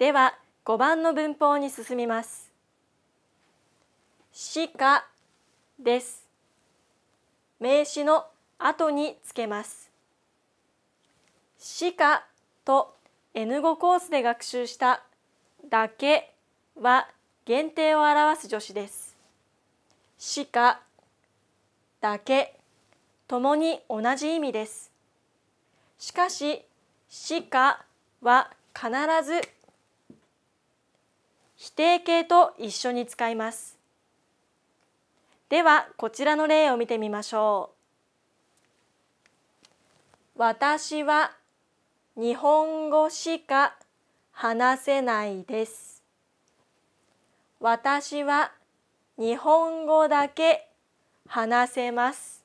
では5番の文法に進みますしかです名詞の後につけますしかと N5 コースで学習しただけは限定を表す助詞ですしかだけともに同じ意味ですしかししかは必ず否定形と一緒に使いますではこちらの例を見てみましょう私は日本語しか話せないです私は日本語だけ話せます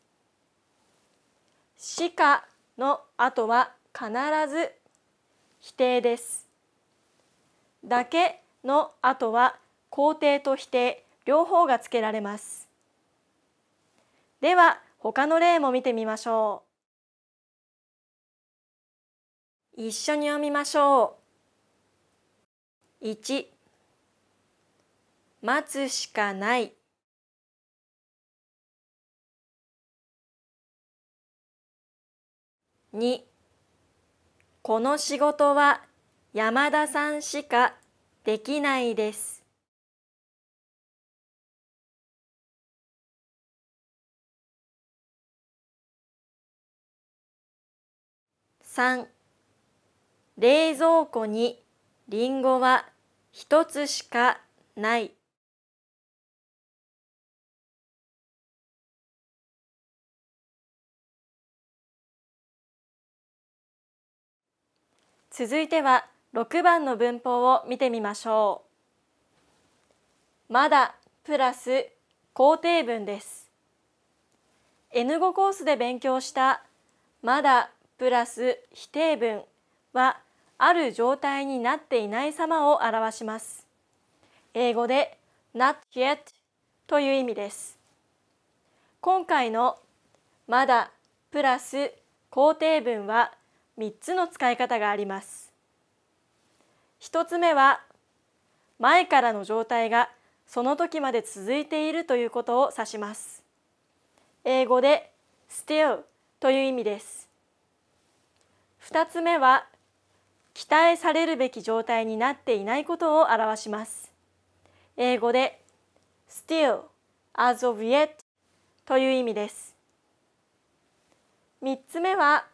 しかの後は必ず否定ですだけの後は肯定と否定両方がつけられますでは他の例も見てみましょう一緒に読みましょう1待つしかない2この仕事は山田さんしかできないです。三。冷蔵庫にりんごは一つしかない続いては6番の文法を見てみましょう。まだプラス肯定文です。N5 コースで勉強したまだプラス否定文はある状態になっていない様を表します。英語で not yet という意味です。今回のまだプラス肯定文は3つの使い方があります。一つ目は前からの状態がその時まで続いているということを指します英語で still という意味です二つ目は期待されるべき状態になっていないことを表します英語で still as of yet という意味です三つ目は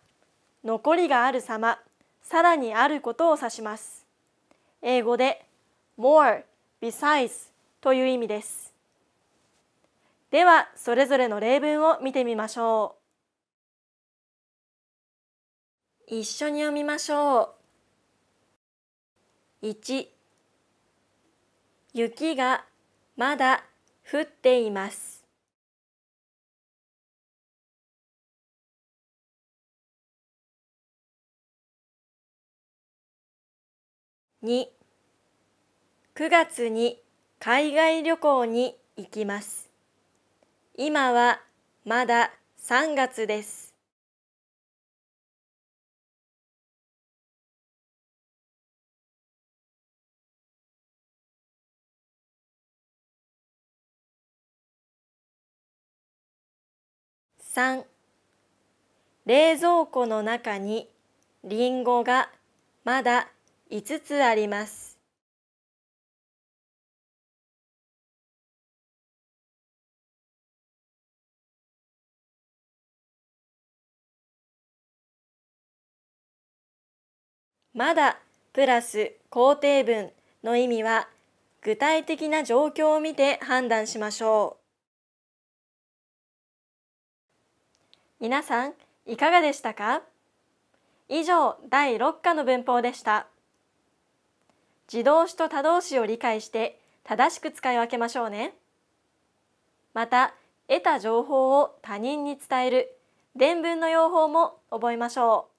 残りがある様さらにあることを指します英語で more besides という意味ですではそれぞれの例文を見てみましょう一緒に読みましょう1雪がまだ降っています29月に海外旅行に行きます今はまだ3月です3冷蔵庫の中にりんごがまだ5つあります。まだプラス肯定文の意味は具体的な状況を見て判断しましょう。皆さんいかがでしたか以上第6課の文法でした。自動詞と他動詞を理解して正しく使い分けましょうねまた得た情報を他人に伝える伝聞の用法も覚えましょう